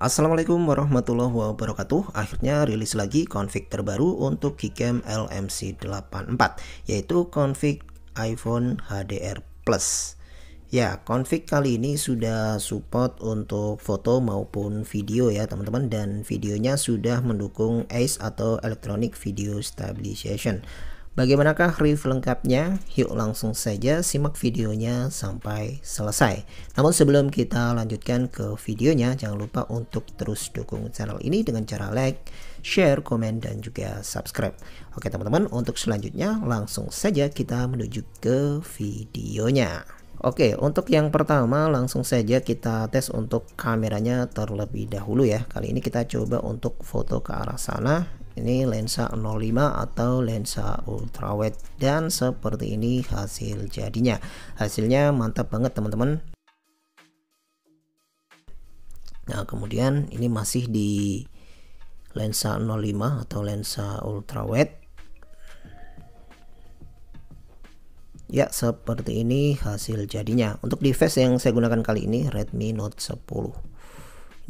Assalamualaikum warahmatullahi wabarakatuh Akhirnya rilis lagi config terbaru untuk Gcam LMC84 Yaitu config iPhone HDR Plus Ya, config kali ini sudah support untuk foto maupun video ya teman-teman dan videonya sudah mendukung ACE atau Electronic Video Stabilization Bagaimanakah review lengkapnya? Yuk langsung saja simak videonya sampai selesai. Namun sebelum kita lanjutkan ke videonya, jangan lupa untuk terus dukung channel ini dengan cara like, share, komen, dan juga subscribe. Oke teman-teman, untuk selanjutnya langsung saja kita menuju ke videonya. Oke, untuk yang pertama langsung saja kita tes untuk kameranya terlebih dahulu ya. Kali ini kita coba untuk foto ke arah sana ini lensa 05 atau lensa ultrawide dan seperti ini hasil jadinya hasilnya mantap banget teman-teman nah kemudian ini masih di lensa 05 atau lensa ultrawide ya seperti ini hasil jadinya untuk device yang saya gunakan kali ini Redmi Note 10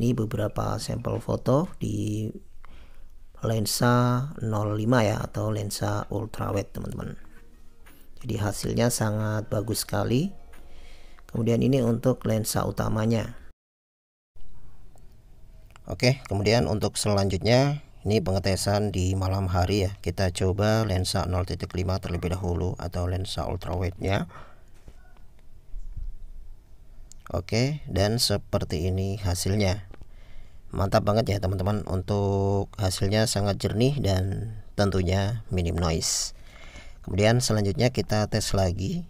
ini beberapa sampel foto di lensa 05 ya atau lensa ultrawide teman-teman jadi hasilnya sangat bagus sekali kemudian ini untuk lensa utamanya oke kemudian untuk selanjutnya ini pengetesan di malam hari ya kita coba lensa 0.5 terlebih dahulu atau lensa ultrawide nya Oke, dan seperti ini hasilnya mantap banget ya teman-teman untuk hasilnya sangat jernih dan tentunya minim noise kemudian selanjutnya kita tes lagi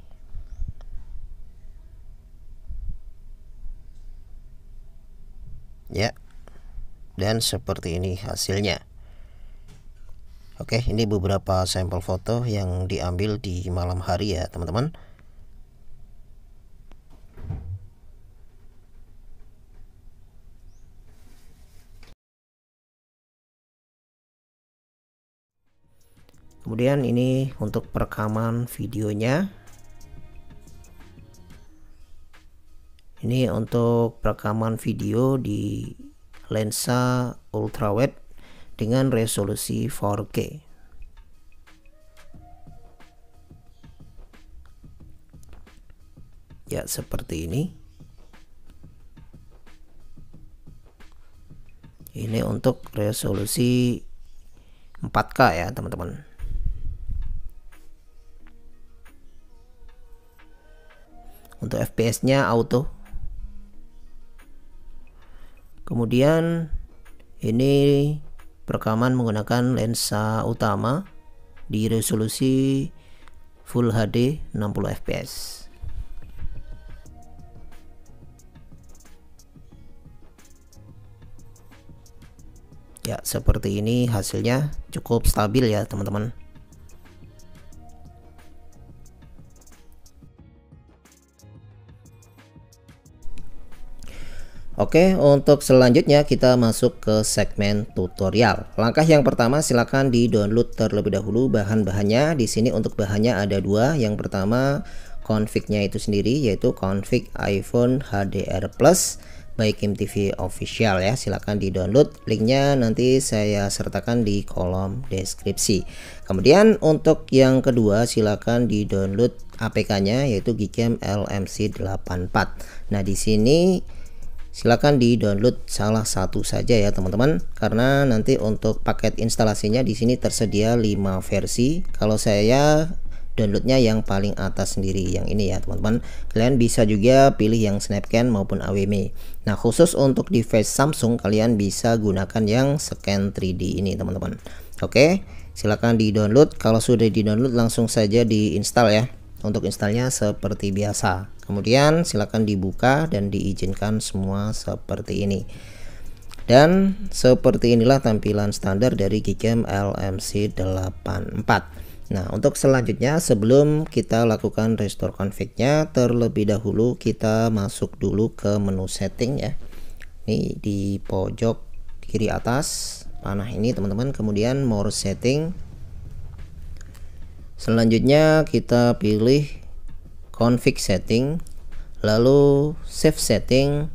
ya dan seperti ini hasilnya oke ini beberapa sampel foto yang diambil di malam hari ya teman-teman kemudian ini untuk perekaman videonya ini untuk perekaman video di lensa ultrawide dengan resolusi 4K ya seperti ini ini untuk resolusi 4K ya teman-teman untuk FPS-nya auto. Kemudian ini perekaman menggunakan lensa utama di resolusi Full HD 60 fps. Ya, seperti ini hasilnya cukup stabil ya, teman-teman. Oke, untuk selanjutnya kita masuk ke segmen tutorial. Langkah yang pertama silakan di-download terlebih dahulu bahan-bahannya. Di sini untuk bahannya ada dua. Yang pertama config-nya itu sendiri yaitu config iPhone HDR Plus by Kim official ya Silakan di download linknya nanti saya sertakan di kolom deskripsi kemudian untuk yang kedua silakan di download APK nya yaitu Gcam LMC 84 nah di sini silahkan di download salah satu saja ya teman-teman karena nanti untuk paket instalasinya di sini tersedia 5 versi kalau saya downloadnya yang paling atas sendiri yang ini ya teman-teman kalian bisa juga pilih yang snapcan maupun awm nah khusus untuk device Samsung kalian bisa gunakan yang scan 3D ini teman-teman oke silahkan di download kalau sudah di download langsung saja di install ya untuk installnya seperti biasa kemudian silakan dibuka dan diizinkan semua seperti ini dan seperti inilah tampilan standar dari GCam LMC84 nah untuk selanjutnya sebelum kita lakukan restore confignya, terlebih dahulu kita masuk dulu ke menu setting ya ini di pojok kiri atas panah ini teman-teman kemudian more setting selanjutnya kita pilih config setting lalu save setting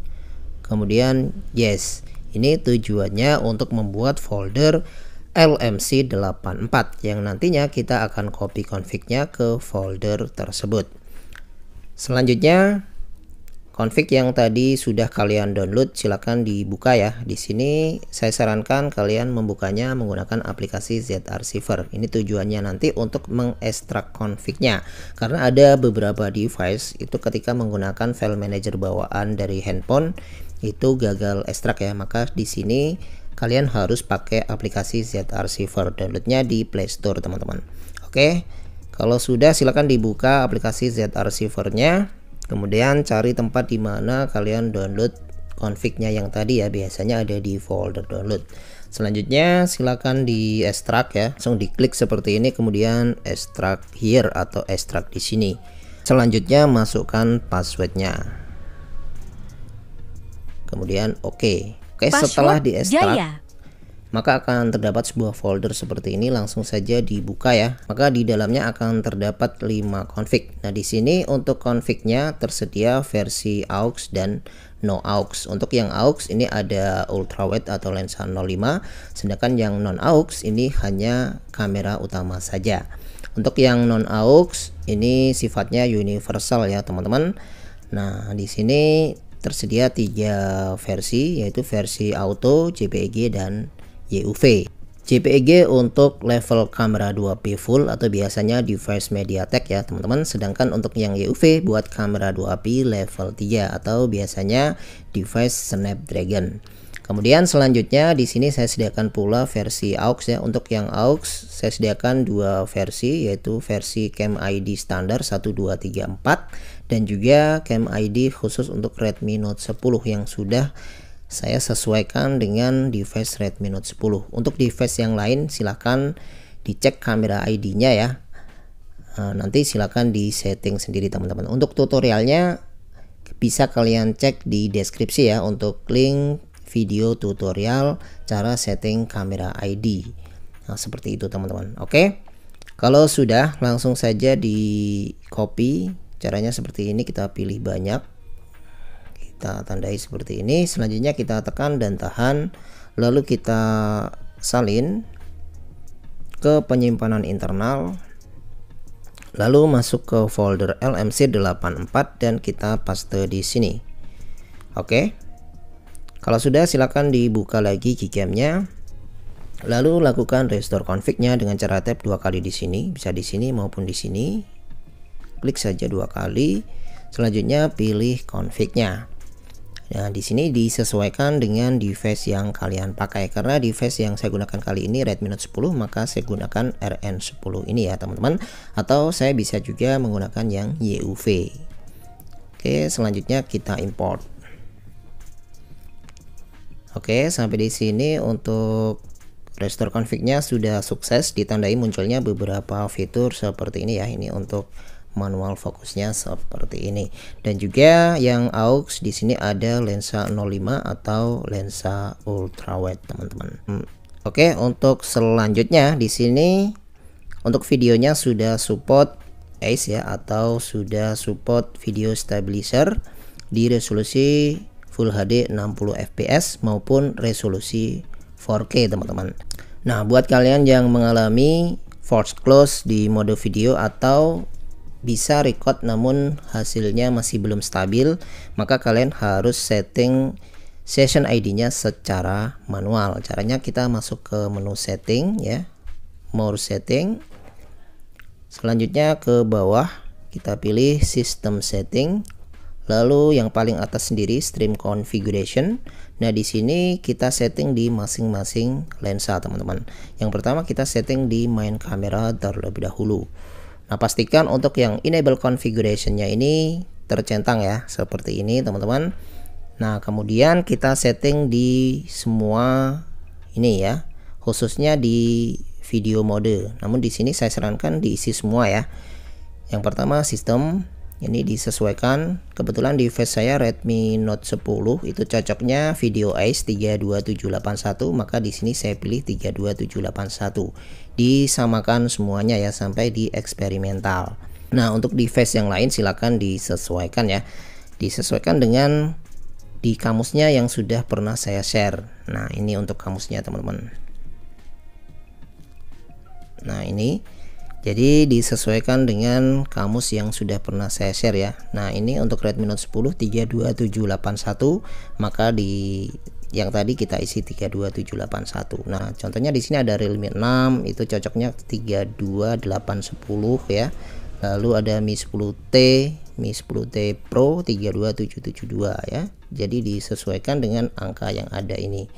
kemudian yes ini tujuannya untuk membuat folder LMC84 yang nantinya kita akan copy config-nya ke folder tersebut. Selanjutnya Config yang tadi sudah kalian download silahkan dibuka ya. Di sini saya sarankan kalian membukanya menggunakan aplikasi ZR Server. Ini tujuannya nanti untuk mengekstrak config Karena ada beberapa device itu ketika menggunakan file manager bawaan dari handphone itu gagal ekstrak ya. Maka di sini kalian harus pakai aplikasi ZR Server. Downloadnya di Play Store teman-teman. Oke. Kalau sudah silahkan dibuka aplikasi ZR Server nya kemudian cari tempat di mana kalian download confignya yang tadi ya biasanya ada di folder download selanjutnya silakan di extract ya langsung diklik seperti ini kemudian ekstrak here atau ekstrak di sini selanjutnya masukkan passwordnya kemudian oke okay. oke okay, setelah di extract maka akan terdapat sebuah folder seperti ini langsung saja dibuka ya maka di dalamnya akan terdapat 5 config nah di sini untuk confignya tersedia versi aux dan no aux untuk yang aux ini ada ultrawide atau lensa 05 sedangkan yang non aux ini hanya kamera utama saja untuk yang non aux ini sifatnya universal ya teman-teman nah di sini tersedia tiga versi yaitu versi auto, JPEG dan YUV. JPEG untuk level kamera 2P full atau biasanya device MediaTek ya teman-teman sedangkan untuk yang YUV buat kamera 2P level 3 atau biasanya device Snapdragon. Kemudian selanjutnya di sini saya sediakan pula versi AUX ya. Untuk yang AUX saya sediakan dua versi yaitu versi Cam ID standar 1234 dan juga Cam ID khusus untuk Redmi Note 10 yang sudah saya sesuaikan dengan device Redmi Note 10 untuk device yang lain silahkan dicek kamera ID nya ya eh, nanti silahkan di setting sendiri teman-teman untuk tutorialnya bisa kalian cek di deskripsi ya untuk link video tutorial cara setting kamera ID nah, seperti itu teman-teman oke kalau sudah langsung saja di copy caranya seperti ini kita pilih banyak kita tandai seperti ini selanjutnya kita tekan dan tahan lalu kita salin ke penyimpanan internal lalu masuk ke folder LMC84 dan kita paste di sini oke kalau sudah silakan dibuka lagi gcamnya lalu lakukan restore config-nya dengan cara tap dua kali di sini bisa di sini maupun di sini klik saja dua kali selanjutnya pilih config-nya Nah, di sini disesuaikan dengan device yang kalian pakai karena device yang saya gunakan kali ini Redmi Note 10 maka saya gunakan RN10 ini ya teman-teman atau saya bisa juga menggunakan yang YUV. Oke, selanjutnya kita import. Oke, sampai di sini untuk restore config-nya sudah sukses ditandai munculnya beberapa fitur seperti ini ya. Ini untuk manual fokusnya seperti ini dan juga yang aux di sini ada lensa 05 atau lensa ultrawide teman-teman hmm. oke untuk selanjutnya di sini untuk videonya sudah support ACE ya atau sudah support video stabilizer di resolusi Full HD 60 fps maupun resolusi 4K teman-teman Nah buat kalian yang mengalami force close di mode video atau bisa record namun hasilnya masih belum stabil, maka kalian harus setting session ID-nya secara manual. Caranya kita masuk ke menu setting ya. More setting. Selanjutnya ke bawah kita pilih system setting. Lalu yang paling atas sendiri stream configuration. Nah, di sini kita setting di masing-masing lensa, teman-teman. Yang pertama kita setting di main kamera terlebih dahulu. Nah, pastikan untuk yang enable configuration-nya ini tercentang ya, seperti ini teman-teman. Nah, kemudian kita setting di semua ini ya, khususnya di video mode. Namun di sini saya sarankan diisi semua ya. Yang pertama sistem ini disesuaikan kebetulan di face saya Redmi Note 10 itu cocoknya video Ace 32781 maka di sini saya pilih 32781 disamakan semuanya ya sampai di eksperimental nah untuk di face yang lain silahkan disesuaikan ya disesuaikan dengan di kamusnya yang sudah pernah saya share nah ini untuk kamusnya teman-teman nah ini jadi disesuaikan dengan kamus yang sudah pernah saya share ya nah ini untuk Redmi Note 10 32781 maka di yang tadi kita isi 32781 nah contohnya di sini ada Realme 6 itu cocoknya 32810 ya lalu ada Mi 10T Mi 10T Pro 32772 ya jadi disesuaikan dengan angka yang ada ini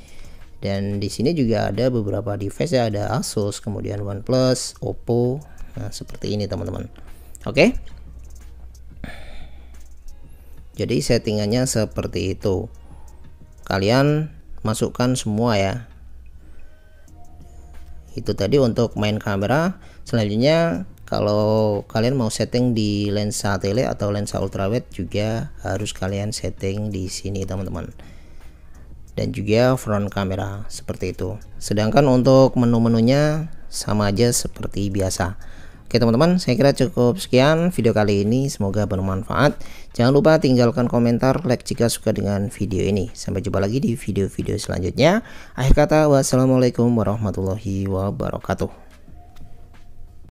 dan di sini juga ada beberapa device ya ada Asus kemudian OnePlus Oppo nah, seperti ini teman-teman oke jadi settingannya seperti itu kalian masukkan semua ya itu tadi untuk main kamera selanjutnya kalau kalian mau setting di lensa tele atau lensa ultrawide juga harus kalian setting di sini teman-teman dan juga front kamera seperti itu sedangkan untuk menu-menunya sama aja seperti biasa Oke teman-teman, saya kira cukup sekian video kali ini. Semoga bermanfaat. Jangan lupa tinggalkan komentar, like jika suka dengan video ini. Sampai jumpa lagi di video-video selanjutnya. Akhir kata, wassalamualaikum warahmatullahi wabarakatuh.